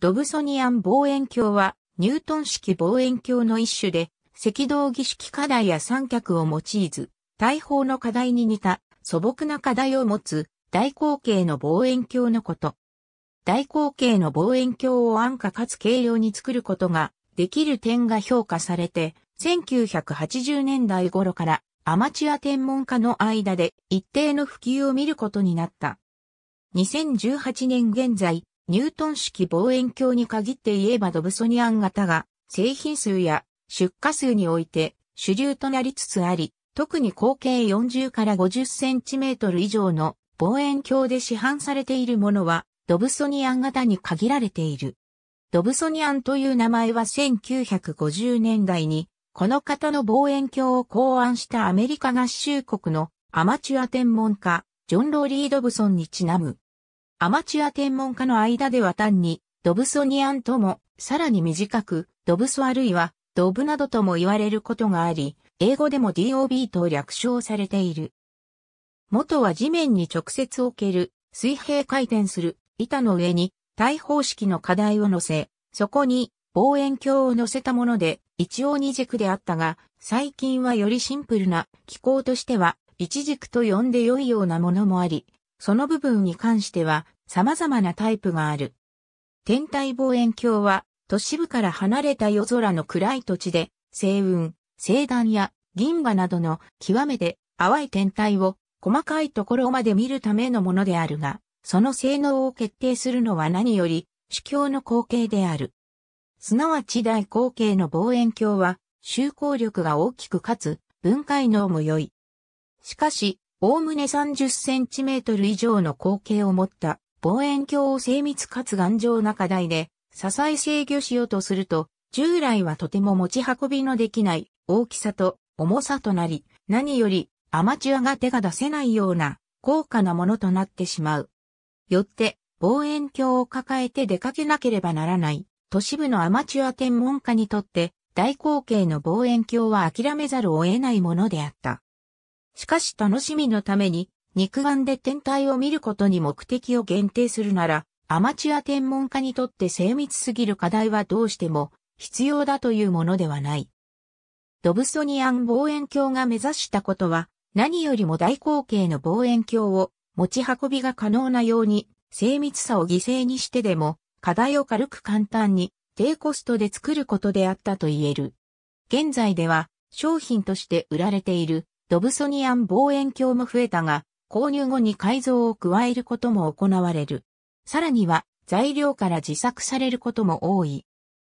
ドブソニアン望遠鏡は、ニュートン式望遠鏡の一種で、赤道儀式課題や三脚を用いず、大砲の課題に似た素朴な課題を持つ大口径の望遠鏡のこと。大口径の望遠鏡を安価かつ軽量に作ることができる点が評価されて、1980年代頃からアマチュア天文家の間で一定の普及を見ることになった。2018年現在、ニュートン式望遠鏡に限って言えばドブソニアン型が製品数や出荷数において主流となりつつあり、特に口径40から50センチメートル以上の望遠鏡で市販されているものはドブソニアン型に限られている。ドブソニアンという名前は1950年代にこの型の望遠鏡を考案したアメリカ合衆国のアマチュア天文家ジョン・ローリー・ドブソンにちなむアマチュア天文家の間では単に、ドブソニアンとも、さらに短く、ドブソあるいは、ドブなどとも言われることがあり、英語でも DOB と略称されている。元は地面に直接置ける、水平回転する、板の上に、大方式の課題を乗せ、そこに、望遠鏡を乗せたもので、一応二軸であったが、最近はよりシンプルな、機構としては、一軸と呼んで良いようなものもあり、その部分に関しては様々なタイプがある。天体望遠鏡は都市部から離れた夜空の暗い土地で、星雲、星団や銀河などの極めて淡い天体を細かいところまで見るためのものであるが、その性能を決定するのは何より主教の光景である。すなわち大光景の望遠鏡は、周光力が大きくかつ、分解能も良い。しかし、おおむね3 0トル以上の口径を持った望遠鏡を精密かつ頑丈な課題で支え制御しようとすると、従来はとても持ち運びのできない大きさと重さとなり、何よりアマチュアが手が出せないような高価なものとなってしまう。よって、望遠鏡を抱えて出かけなければならない都市部のアマチュア天文家にとって大口径の望遠鏡は諦めざるを得ないものであった。しかし楽しみのために、肉眼で天体を見ることに目的を限定するなら、アマチュア天文家にとって精密すぎる課題はどうしても必要だというものではない。ドブソニアン望遠鏡が目指したことは、何よりも大口径の望遠鏡を持ち運びが可能なように、精密さを犠牲にしてでも、課題を軽く簡単に低コストで作ることであったと言える。現在では商品として売られているドブソニアン望遠鏡も増えたが、購入後に改造を加えることも行われる。さらには、材料から自作されることも多い。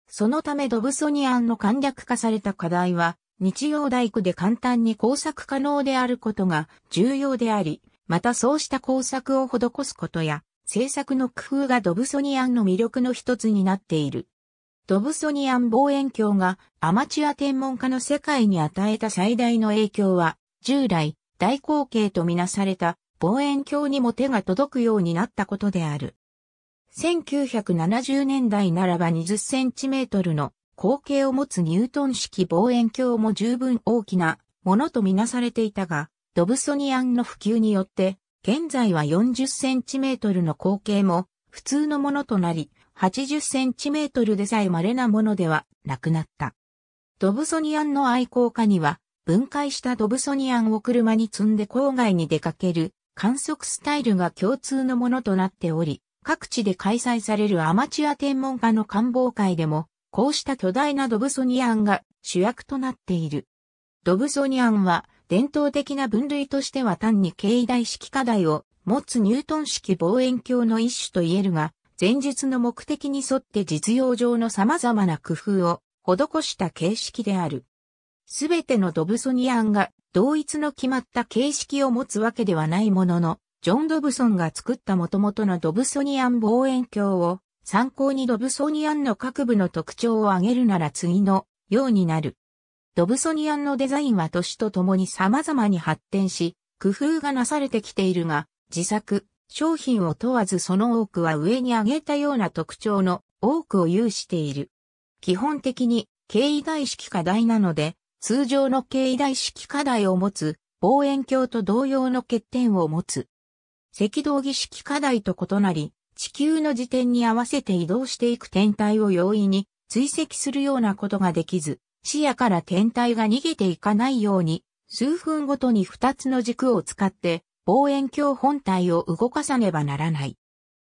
そのためドブソニアンの簡略化された課題は、日曜大工で簡単に工作可能であることが重要であり、またそうした工作を施すことや、制作の工夫がドブソニアンの魅力の一つになっている。ドブソニアン望遠鏡がアマチュア天文家の世界に与えた最大の影響は、従来、大口径とみなされた望遠鏡にも手が届くようになったことである。1970年代ならば20センチメートルの口径を持つニュートン式望遠鏡も十分大きなものとみなされていたが、ドブソニアンの普及によって、現在は40センチメートルの口径も普通のものとなり、80センチメートルでさえ稀なものではなくなった。ドブソニアンの愛好家には、分解したドブソニアンを車に積んで郊外に出かける観測スタイルが共通のものとなっており、各地で開催されるアマチュア天文家の官房会でも、こうした巨大なドブソニアンが主役となっている。ドブソニアンは伝統的な分類としては単に経緯大式課題を持つニュートン式望遠鏡の一種と言えるが、前述の目的に沿って実用上の様々な工夫を施した形式である。すべてのドブソニアンが同一の決まった形式を持つわけではないものの、ジョン・ドブソンが作った元々のドブソニアン望遠鏡を参考にドブソニアンの各部の特徴を挙げるなら次のようになる。ドブソニアンのデザインは年とともに様々に発展し、工夫がなされてきているが、自作、商品を問わずその多くは上に挙げたような特徴の多くを有している。基本的に、経緯大式課題なので、通常の経大式課題を持つ、望遠鏡と同様の欠点を持つ。赤道儀式課題と異なり、地球の時点に合わせて移動していく天体を容易に追跡するようなことができず、視野から天体が逃げていかないように、数分ごとに2つの軸を使って望遠鏡本体を動かさねばならない。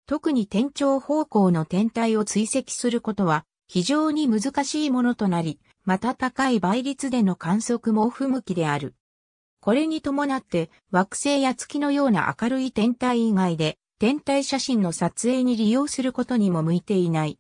特に天頂方向の天体を追跡することは非常に難しいものとなり、また高い倍率での観測も不向きである。これに伴って惑星や月のような明るい天体以外で天体写真の撮影に利用することにも向いていない。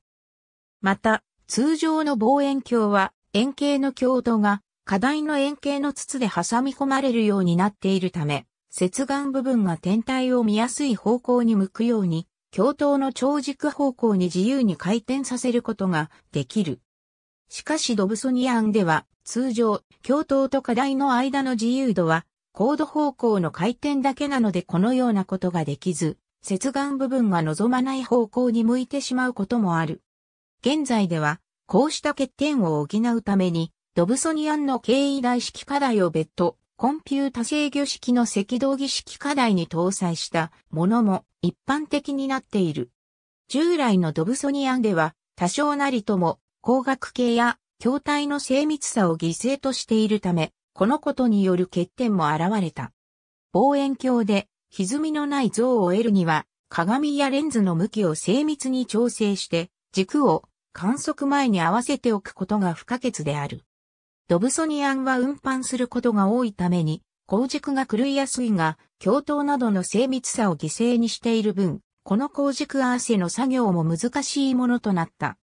また、通常の望遠鏡は円形の強度が課題の円形の筒で挟み込まれるようになっているため、接眼部分が天体を見やすい方向に向くように、鏡頭の長軸方向に自由に回転させることができる。しかしドブソニアンでは、通常、共頭と課題の間の自由度は、高度方向の回転だけなのでこのようなことができず、接眼部分が望まない方向に向いてしまうこともある。現在では、こうした欠点を補うために、ドブソニアンの経緯大式課題を別途、コンピュータ制御式の赤道儀式課題に搭載したものも一般的になっている。従来のドブソニアンでは、多少なりとも光学系や筐体の精密さを犠牲としているため、このことによる欠点も現れた。望遠鏡で歪みのない像を得るには、鏡やレンズの向きを精密に調整して、軸を観測前に合わせておくことが不可欠である。ドブソニアンは運搬することが多いために、光軸が狂いやすいが、鏡頭などの精密さを犠牲にしている分、この光軸合わせの作業も難しいものとなった。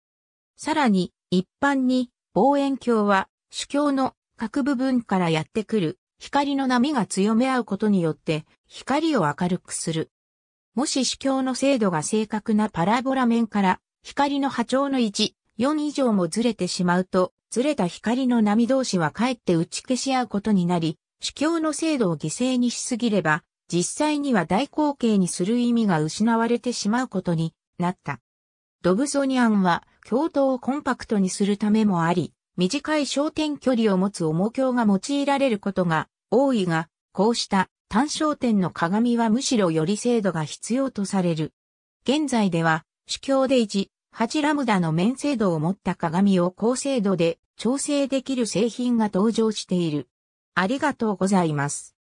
さらに、一般に、望遠鏡は、主鏡の各部分からやってくる光の波が強め合うことによって光を明るくする。もし主鏡の精度が正確なパラボラ面から光の波長の1、4以上もずれてしまうと、ずれた光の波同士はかえって打ち消し合うことになり、主鏡の精度を犠牲にしすぎれば、実際には大口径にする意味が失われてしまうことになった。ドブソニアンは教頭をコンパクトにするためもあり、短い焦点距離を持つ重鏡が用いられることが多いが、こうした単焦点の鏡はむしろより精度が必要とされる。現在では、主教で1、8ラムダの面精度を持った鏡を高精度で調整できる製品が登場している。ありがとうございます。